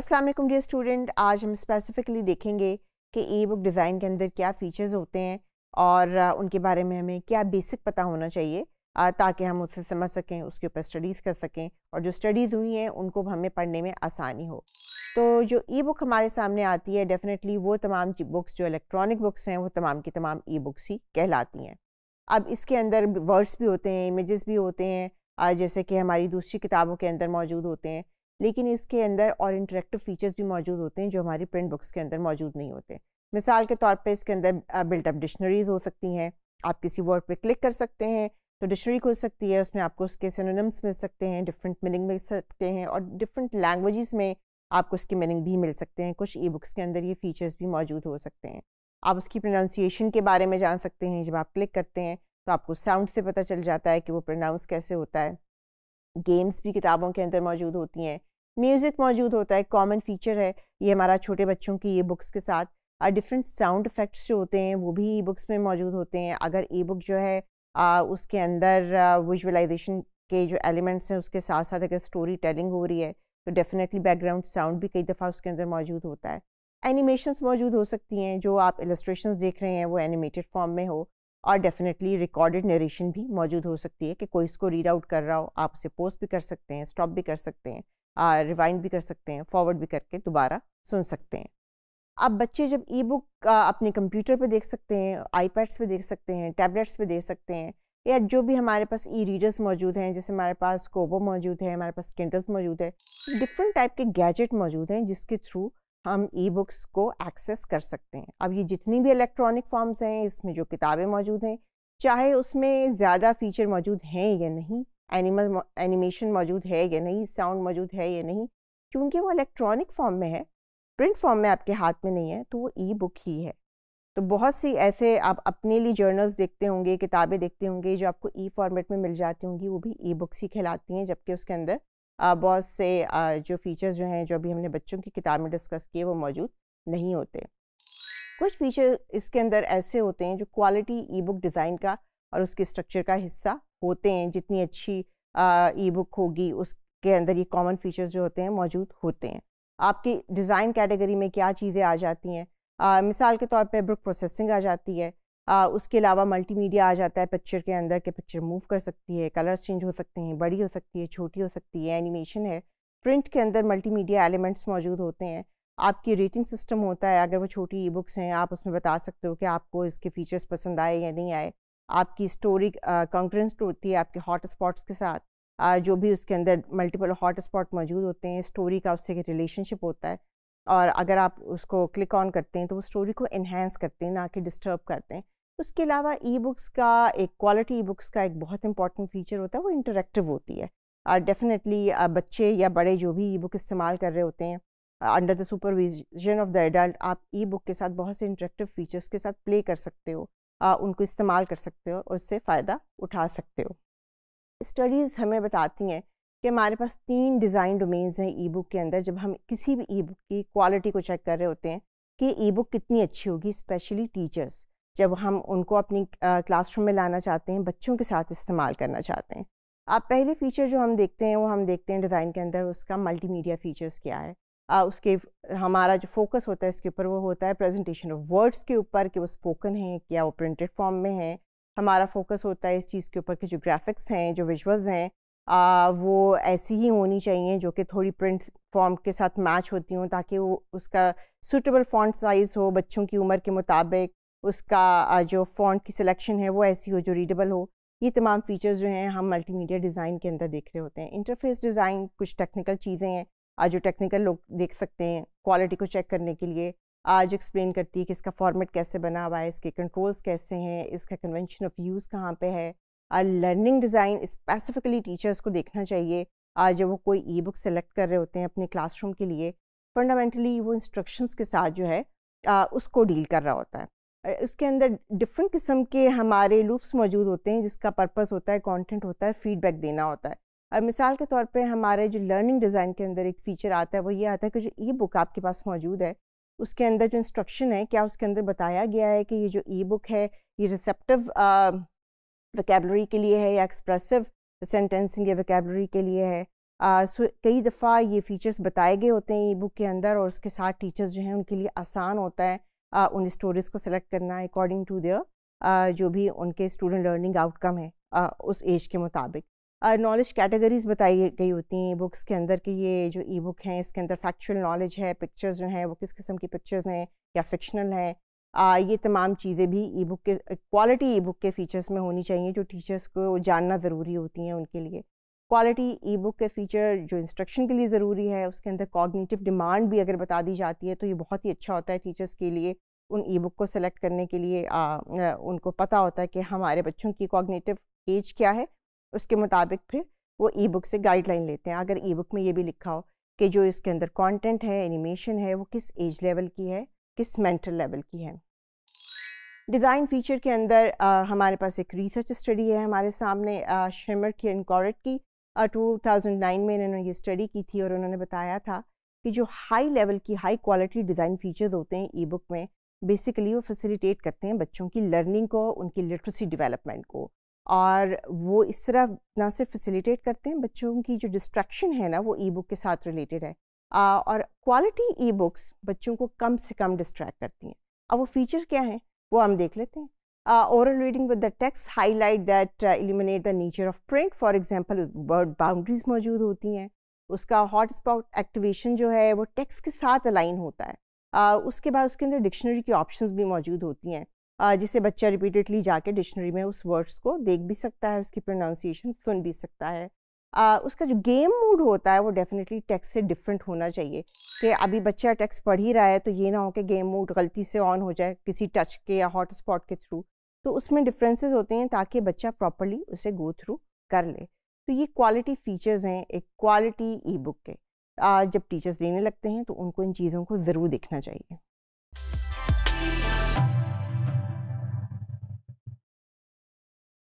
अस्सलाम वालेकुम dear student आज हम स्पेसिफिकली देखेंगे कि ई बुक डिज़ाइन के अंदर क्या फ़ीचर्स होते हैं और उनके बारे में हमें क्या बेसिक पता होना चाहिए ताकि हम उससे समझ सकें उसके ऊपर स्टडीज़ कर सकें और जो स्टडीज़ हुई हैं उनको हमें पढ़ने में आसानी हो तो जो ई बुक हमारे सामने आती है डेफ़िनेटली वो तमाम बुक्स जो इलेक्ट्रॉनिक बुक्स हैं वो तमाम की तमाम ई बुक्स ही कहलाती हैं अब इसके अंदर वर्ड्स भी होते हैं इमेज़ भी होते हैं जैसे कि हमारी दूसरी किताबों के अंदर मौजूद होते हैं लेकिन इसके अंदर और इंटरेक्टिव फीचर्स भी मौजूद होते हैं जो हमारी प्रिंट बुक्स के अंदर मौजूद नहीं होते मिसाल के तौर पर इसके अंदर बिल्टअप डिक्शनरीज हो सकती हैं आप किसी वर्ड पर क्लिक कर सकते हैं तो डिक्शनरी खुल सकती है उसमें आपको उसके सिनोनिम्स मिल सकते हैं डिफरेंट मीनिंग मिल सकते हैं और डिफरेंट लैंग्वेजेस में आपको उसकी मीनिंग भी मिल सकते हैं कुछ ई बुक्स के अंदर ये फीचर्स भी मौजूद हो सकते हैं आप उसकी प्रोनाउंसिएशन के बारे में जान सकते हैं जब आप क्लिक करते हैं तो आपको साउंड से पता चल जाता है कि वो प्रोनाउंस कैसे होता है गेम्स भी किताबों के अंदर मौजूद होती हैं म्यूज़िक मौजूद होता है कॉमन फीचर है ये हमारा छोटे बच्चों की ये बुक्स के साथ और डिफरेंट साउंड इफ़ेक्ट्स जो होते हैं वो भी ई बुक्स में मौजूद होते हैं अगर ई बुक जो है आ, उसके अंदर विजुअलाइजेशन के जो एलिमेंट्स हैं उसके साथ साथ अगर स्टोरी टेलिंग हो रही है तो डेफिनेटली बैकग्राउंड साउंड भी कई दफ़ा उसके अंदर मौजूद होता है एनिमेशंस मौजूद हो सकती हैं जो आप इलस्ट्रेशंस देख रहे हैं वो एनिमेटेड फॉर्म में हो और डेफिनेटली रिकॉर्डेड नरेशन भी मौजूद हो सकती है कि कोई इसको रीड आउट कर रहा हो आप उसे पोस्ट भी कर सकते हैं स्टॉप भी कर सकते हैं रिवाइंड भी कर सकते हैं फॉरवर्ड भी करके दोबारा सुन सकते हैं अब बच्चे जब ई बुक अपने कंप्यूटर पर देख सकते हैं आईपैड्स पे देख सकते हैं टैबलेट्स पे देख सकते हैं या जो भी हमारे पास ई रीडर्स मौजूद हैं जैसे हमारे पास कोबो मौजूद है हमारे पास किंडल्स मौजूद है डिफरेंट टाइप के गैजेट मौजूद हैं जिसके थ्रू हम ई बुक्स को एक्सेस कर सकते हैं अब ये जितनी भी इलेक्ट्रॉनिक फॉर्म्स हैं इसमें जो किताबें मौजूद हैं चाहे उसमें ज़्यादा फीचर मौजूद हैं या नहीं एनिमल एनिमेशन मौजूद है या नहीं साउंड मौजूद है या नहीं क्योंकि वो इलेक्ट्रॉनिक फॉर्म में है प्रिंट फॉर्म में आपके हाथ में नहीं है तो वो ई बुक ही है तो बहुत सी ऐसे आप अपने लिए जर्नल्स देखते होंगे किताबें देखते होंगे जो आपको ई फॉर्मेट में मिल जाती होंगी वो भी ई बुक्स ही खिलाती हैं जबकि उसके अंदर बहुत से जो फीचर्स जो हैं जो अभी हमने बच्चों की किताब में डिस्कस किए वो मौजूद नहीं होते कुछ फीचर इसके अंदर ऐसे होते हैं जो क्वालिटी ई बुक डिज़ाइन का और उसके स्ट्रक्चर का हिस्सा होते हैं जितनी अच्छी ई बुक होगी उसके अंदर ये कॉमन फीचर्स जो होते हैं मौजूद होते हैं आपकी डिज़ाइन कैटेगरी में क्या चीज़ें आ जाती हैं मिसाल के तौर पे बुक प्रोसेसिंग आ जाती है आ, उसके अलावा मल्टीमीडिया आ जाता है पिक्चर के अंदर के पिक्चर मूव कर सकती है कलर्स चेंज हो सकते हैं बड़ी हो सकती है छोटी हो सकती है एनिमेशन है प्रिंट के अंदर मल्टीमीडिया एलिमेंट्स मौजूद होते हैं आपकी रेटिंग सिस्टम होता है अगर वो छोटी ई बुक्स हैं आप उसमें बता सकते हो कि आपको इसके फीचर्स पसंद आए या नहीं आए आपकी स्टोरी कंक्रेंस होती है आपके हॉट स्पॉट्स के साथ आ, जो भी उसके अंदर मल्टीपल हॉट स्पॉट मौजूद होते हैं स्टोरी का उससे रिलेशनशिप होता है और अगर आप उसको क्लिक ऑन करते हैं तो वो स्टोरी को इन्हेंस करते हैं ना कि डिस्टर्ब करते हैं उसके अलावा ई बुक्स का एक क्वालिटी ई बुक्स का एक बहुत इंपॉर्टेंट फीचर होता है वो इंटरेक्टिव होती है डेफिनेटली uh, uh, बच्चे या बड़े जो भी ई बुक इस्तेमाल कर रहे होते हैं under the supervision of the adult आप ई बुक के साथ बहुत से इंटरेक्टिव फीचर्स के साथ प्ले कर सकते हो आ, उनको इस्तेमाल कर सकते हो और उससे फ़ायदा उठा सकते हो स्टडीज़ हमें बताती हैं कि हमारे पास तीन डिज़ाइन डोमेन्स हैं ई बुक के अंदर जब हम किसी भी ई बुक की क्वालिटी को चेक कर रहे होते हैं कि ई बुक कितनी अच्छी होगी स्पेशली टीचर्स जब हम उनको अपनी क्लासरूम में लाना चाहते हैं बच्चों के साथ इस्तेमाल करना चाहते हैं आप पहले फीचर जो हम देखते हैं वो हम देखते हैं डिज़ाइन के अंदर उसका मल्टीमीडिया फीचर्स क्या है उसके हमारा जो फोकस होता है इसके ऊपर वो होता है प्रेजेंटेशन ऑफ वर्ड्स के ऊपर कि वो स्पोकन है या वो प्रिंटेड फॉर्म में है हमारा फोकस होता है इस चीज़ के ऊपर कि जो ग्राफिक्स हैं जो विजुअल्स हैं आ, वो ऐसी ही होनी चाहिए जो कि थोड़ी प्रिंट फॉर्म के साथ मैच होती हों ताकि वो उसका सूटेबल फॉन्ट साइज़ हो बच्चों की उम्र के मुताबिक उसका जो फॉन्ट की सिलेक्शन है वो ऐसी हो जो रीडेबल हो ये तमाम फीचर्स जो हैं हम मल्टीमीडिया डिज़ाइन के अंदर देख रहे होते हैं इंटरफेस डिज़ाइन कुछ टेक्निकल चीज़ें हैं आज जो टेक्निकल लोग देख सकते हैं क्वालिटी को चेक करने के लिए आज एक्सप्लेन करती है कि इसका फॉर्मेट कैसे बना हुआ है इसके कंट्रोल्स कैसे हैं इसका कन्वेंशन ऑफ यूज़ कहाँ पे है आज लर्निंग डिज़ाइन स्पेसिफिकली टीचर्स को देखना चाहिए आज जब वो कोई ई बुक सेलेक्ट कर रहे होते हैं अपने क्लासरूम के लिए फंडामेंटली वो इंस्ट्रक्शंस के साथ जो है आ, उसको डील कर रहा होता है उसके अंदर डिफरेंट किस्म के हमारे लूप्स मौजूद होते हैं जिसका पर्पज़ होता है कॉन्टेंट होता है फीडबैक देना होता है अब मिसाल के तौर पे हमारे जो लर्निंग डिज़ाइन के अंदर एक फ़ीचर आता है वो ये आता है कि जो ई बुक आपके पास मौजूद है उसके अंदर जो इंस्ट्रक्शन है क्या उसके अंदर बताया गया है कि ये जो ई बुक है ये रिसेप्टिव वकेबलरी के लिए है या एक्सप्रेसिव सेंटेंसिंग या वकेबलरी के लिए है सो कई दफ़ा ये फ़ीचर्स बताए गए होते हैं ई बुक के अंदर और उसके साथ टीचर्स जो हैं उनके लिए आसान होता है आ, उन स्टोरीज़ को सिलेक्ट करना अकॉर्डिंग टू देर जो भी उनके स्टूडेंट लर्निंग आउटकम है आ, उस एज के मुताबिक नॉलेज कैटेगरीज बताई गई होती हैं बुक्स के अंदर कि ये जो ई बुक हैं इसके अंदर फैक्चुअल नॉलेज है पिक्चर्स जो हैं वो किस किस्म की पिक्चर्स हैं या फिक्शनल हैं ये तमाम चीज़ें भी ई बुक के क्वालिटी ई बुक के फ़ीचर्स में होनी चाहिए जो टीचर्स को जानना ज़रूरी होती हैं उनके लिए क्वालिटी ई बुक के फ़ीचर जो इंस्ट्रक्शन के लिए ज़रूरी है उसके अंदर कॉग्निटिव डिमांड भी अगर बता दी जाती है तो ये बहुत ही अच्छा होता है टीचर्स के लिए उन ई बुक को सेलेक्ट करने के लिए आ, उनको पता होता है कि हमारे बच्चों की कॉग्निटिव एज क्या है उसके मुताबिक फिर वो ई बुक से गाइडलाइन लेते हैं अगर ई बुक में ये भी लिखा हो कि जो इसके अंदर कंटेंट है एनिमेशन है वो किस एज लेवल की है किस मेंटल लेवल की है डिज़ाइन फीचर के अंदर आ, हमारे पास एक रिसर्च स्टडी है हमारे सामने आ, शेमर की इनकॉरेट की टू थाउजेंड नाइन में इन्होंने ये स्टडी की थी और उन्होंने बताया था कि जो हाई लेवल की हाई क्वालिटी डिज़ाइन फीचर्स होते हैं ई बुक में बेसिकली वो फैसिलिटेट करते हैं बच्चों की लर्निंग को उनकी लिटरेसी डेवलपमेंट को और वो इस तरह ना सिर्फ फैसिलिटेट करते हैं बच्चों की जो डिस्ट्रैक्शन है ना वो ई बुक के साथ रिलेटेड है आ, और क्वालिटी ई बुक्स बच्चों को कम से कम डिस्ट्रैक्ट करती हैं अब वो फीचर क्या हैं वो हम देख लेते हैं oral reading with the text highlight that eliminate the nature of print for example word boundaries मौजूद होती हैं उसका हॉट स्पॉट एक्टिवेशन जो है वो टेक्स्ट के साथ अलाइन होता है आ, उसके बाद उसके अंदर डिक्शनरी की ऑप्शन भी मौजूद होती हैं जिसे बच्चा रिपीटेडली जाके डिक्शनरी में उस वर्ड्स को देख भी सकता है उसकी प्रोनाउंसिएशन सुन भी सकता है आ, उसका जो गेम मूड होता है वो डेफिनेटली टेक्स्ट से डिफरेंट होना चाहिए कि अभी बच्चा टेक्स्ट पढ़ ही रहा है तो ये ना हो कि गेम मूड गलती से ऑन हो जाए किसी टच के या हॉट स्पॉट के थ्रू तो उसमें डिफरेंसेस होते हैं ताकि बच्चा प्रॉपरली उसे गो थ्रू कर ले तो ये क्वालिटी फ़ीचर्स हैं एक क्वालिटी ई बुक के आ, जब टीचर्स देने लगते हैं तो उनको इन चीज़ों को ज़रूर देखना चाहिए